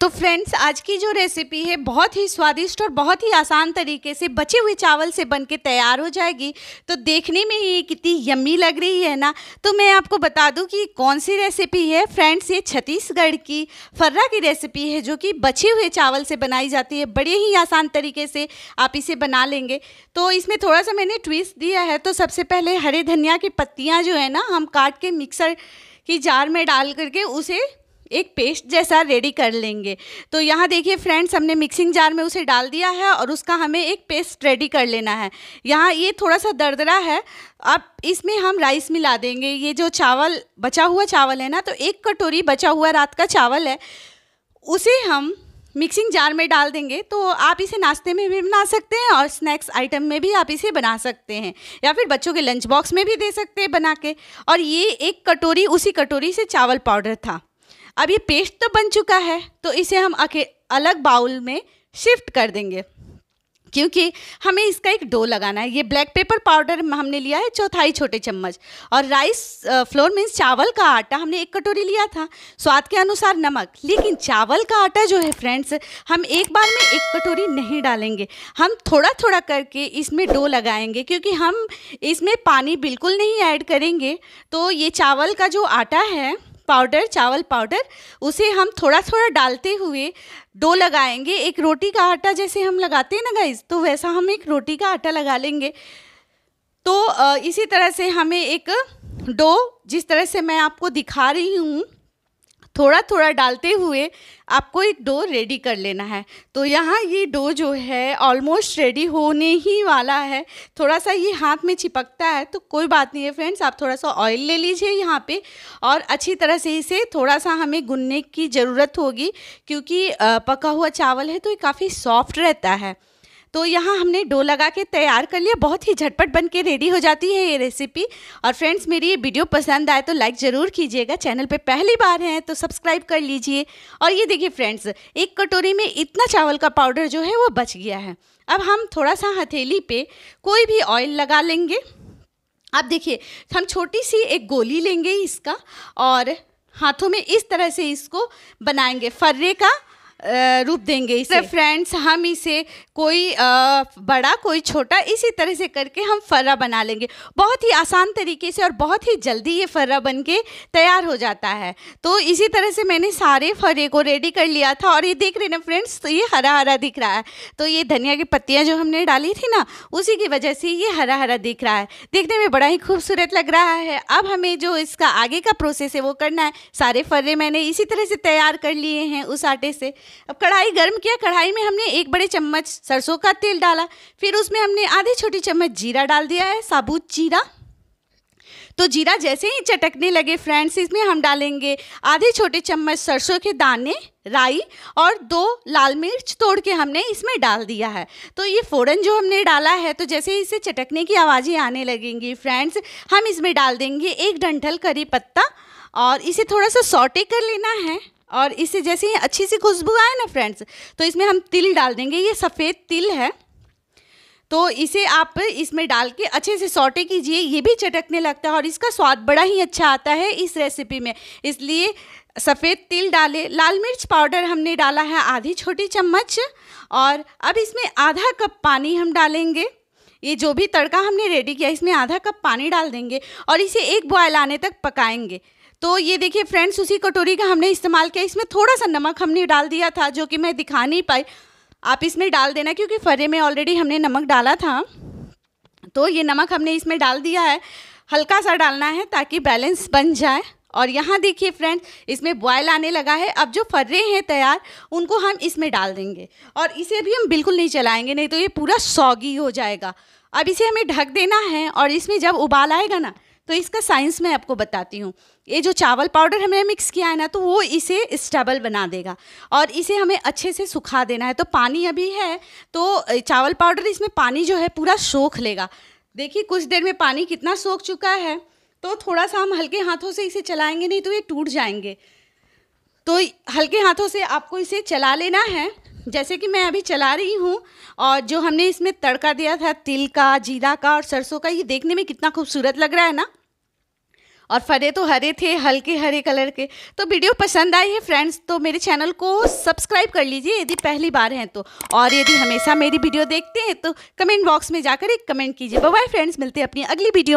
तो फ्रेंड्स आज की जो रेसिपी है बहुत ही स्वादिष्ट और बहुत ही आसान तरीके से बचे हुए चावल से बनके तैयार हो जाएगी तो देखने में ही कितनी यम्मी लग रही है ना तो मैं आपको बता दूं कि कौन सी रेसिपी है फ्रेंड्स ये छत्तीसगढ़ की फर्रा की रेसिपी है जो कि बचे हुए चावल से बनाई जाती है बड़े ही आसान तरीके से आप इसे बना लेंगे तो इसमें थोड़ा सा मैंने ट्विस्ट दिया है तो सबसे पहले हरे धनिया की पत्तियाँ जो है ना हम काट के मिक्सर की जार में डाल करके उसे एक पेस्ट जैसा रेडी कर लेंगे तो यहाँ देखिए फ्रेंड्स हमने मिक्सिंग जार में उसे डाल दिया है और उसका हमें एक पेस्ट रेडी कर लेना है यहाँ ये थोड़ा सा दरदरा है अब इसमें हम राइस मिला देंगे ये जो चावल बचा हुआ चावल है ना तो एक कटोरी बचा हुआ रात का चावल है उसे हम मिक्सिंग जार में डाल देंगे तो आप इसे नाश्ते में भी बना सकते हैं और स्नैक्स आइटम में भी आप इसे बना सकते हैं या फिर बच्चों के लंच बॉक्स में भी दे सकते हैं बना के और ये एक कटोरी उसी कटोरी से चावल पाउडर था अब ये पेस्ट तो बन चुका है तो इसे हम अलग बाउल में शिफ्ट कर देंगे क्योंकि हमें इसका एक डो लगाना है ये ब्लैक पेपर पाउडर हमने लिया है चौथाई छोटे चम्मच और राइस फ्लोर मीन्स चावल का आटा हमने एक कटोरी लिया था स्वाद के अनुसार नमक लेकिन चावल का आटा जो है फ्रेंड्स हम एक बार में एक कटोरी नहीं डालेंगे हम थोड़ा थोड़ा करके इसमें डो लगाएंगे क्योंकि हम इसमें पानी बिल्कुल नहीं ऐड करेंगे तो ये चावल का जो आटा है पाउडर चावल पाउडर उसे हम थोड़ा थोड़ा डालते हुए डो लगाएंगे एक रोटी का आटा जैसे हम लगाते हैं ना गाइज तो वैसा हम एक रोटी का आटा लगा लेंगे तो इसी तरह से हमें एक डो जिस तरह से मैं आपको दिखा रही हूँ थोड़ा थोड़ा डालते हुए आपको एक डो रेडी कर लेना है तो यहाँ ये डो जो है ऑलमोस्ट रेडी होने ही वाला है थोड़ा सा ये हाथ में चिपकता है तो कोई बात नहीं है फ्रेंड्स आप थोड़ा सा ऑयल ले लीजिए यहाँ पे और अच्छी तरह से इसे थोड़ा सा हमें गुनने की ज़रूरत होगी क्योंकि पका हुआ चावल है तो ये काफ़ी सॉफ्ट रहता है तो यहाँ हमने डो लगा के तैयार कर लिया बहुत ही झटपट बन के रेडी हो जाती है ये रेसिपी और फ्रेंड्स मेरी ये वीडियो पसंद आए तो लाइक ज़रूर कीजिएगा चैनल पे पहली बार हैं तो सब्सक्राइब कर लीजिए और ये देखिए फ्रेंड्स एक कटोरी में इतना चावल का पाउडर जो है वो बच गया है अब हम थोड़ा सा हथेली पर कोई भी ऑयल लगा लेंगे आप देखिए हम छोटी सी एक गोली लेंगे इसका और हाथों में इस तरह से इसको बनाएंगे फर्रे का रूप देंगे इसे फ्रेंड्स हम इसे कोई बड़ा कोई छोटा इसी तरह से करके हम फर्रा बना लेंगे बहुत ही आसान तरीके से और बहुत ही जल्दी ये फर्रा बन के तैयार हो जाता है तो इसी तरह से मैंने सारे फर्रे को रेडी कर लिया था और ये देख रहे ना फ्रेंड्स तो ये हरा हरा दिख रहा है तो ये धनिया की पत्तियाँ जो हमने डाली थी ना उसी की वजह से ये हरा हरा दिख रहा है देखने में बड़ा ही खूबसूरत लग रहा है अब हमें जो इसका आगे का प्रोसेस है वो करना है सारे फर्रे मैंने इसी तरह से तैयार कर लिए हैं उस आटे से अब कढ़ाई गर्म किया कढ़ाई में हमने एक बड़े चम्मच सरसों का तेल डाला फिर उसमें हमने आधी छोटी चम्मच जीरा डाल दिया है साबुत जीरा तो जीरा जैसे ही चटकने लगे फ्रेंड्स इसमें हम डालेंगे आधे छोटे चम्मच सरसों के दाने राई और दो लाल मिर्च तोड़ के हमने इसमें डाल दिया है तो ये फ़ोरन जो हमने डाला है तो जैसे ही इसे चटकने की आवाज़ें आने लगेंगी फ्रेंड्स हम इसमें डाल देंगे एक डंठल करी पत्ता और इसे थोड़ा सा सॉटे कर लेना है और इससे जैसे ही अच्छी सी खुशबू आए ना फ्रेंड्स तो इसमें हम तिल डाल देंगे ये सफ़ेद तिल है तो इसे आप इसमें डाल के अच्छे से सौटे कीजिए ये भी चटकने लगता है और इसका स्वाद बड़ा ही अच्छा आता है इस रेसिपी में इसलिए सफ़ेद तिल डाले लाल मिर्च पाउडर हमने डाला है आधी छोटी चम्मच और अब इसमें आधा कप पानी हम डालेंगे ये जो भी तड़का हमने रेडी किया इसमें आधा कप पानी डाल देंगे और इसे एक बॉयल आने तक पकाएंगे तो ये देखिए फ्रेंड्स उसी कटोरी का हमने इस्तेमाल किया इसमें थोड़ा सा नमक हमने डाल दिया था जो कि मैं दिखा नहीं पाई आप इसमें डाल देना क्योंकि फरे में ऑलरेडी हमने नमक डाला था तो ये नमक हमने इसमें डाल दिया है हल्का सा डालना है ताकि बैलेंस बन जाए और यहाँ देखिए फ्रेंड्स इसमें बॉयल आने लगा है अब जो फर्रे हैं तैयार उनको हम इसमें डाल देंगे और इसे भी हम बिल्कुल नहीं चलाएंगे नहीं तो ये पूरा सौगी हो जाएगा अब इसे हमें ढक देना है और इसमें जब उबाल आएगा ना तो इसका साइंस मैं आपको बताती हूँ ये जो चावल पाउडर हमने मिक्स किया है ना तो वो इसे स्टेबल बना देगा और इसे हमें अच्छे से सुखा देना है तो पानी अभी है तो चावल पाउडर इसमें पानी जो है पूरा सोख लेगा देखिए कुछ देर में पानी कितना सोख चुका है तो थोड़ा सा हम हल्के हाथों से इसे चलाएंगे नहीं तो ये टूट जाएंगे तो हल्के हाथों से आपको इसे चला लेना है जैसे कि मैं अभी चला रही हूँ और जो हमने इसमें तड़का दिया था तिल का जीरा का और सरसों का ये देखने में कितना खूबसूरत लग रहा है ना और फरे तो हरे थे हल्के हरे कलर के तो वीडियो पसंद आई है फ्रेंड्स तो मेरे चैनल को सब्सक्राइब कर लीजिए यदि पहली बार हैं तो और यदि हमेशा मेरी वीडियो देखते हैं तो कमेंट बॉक्स में जाकर एक कमेंट कीजिए बाय फ्रेंड्स मिलते हैं अपनी अगली वीडियो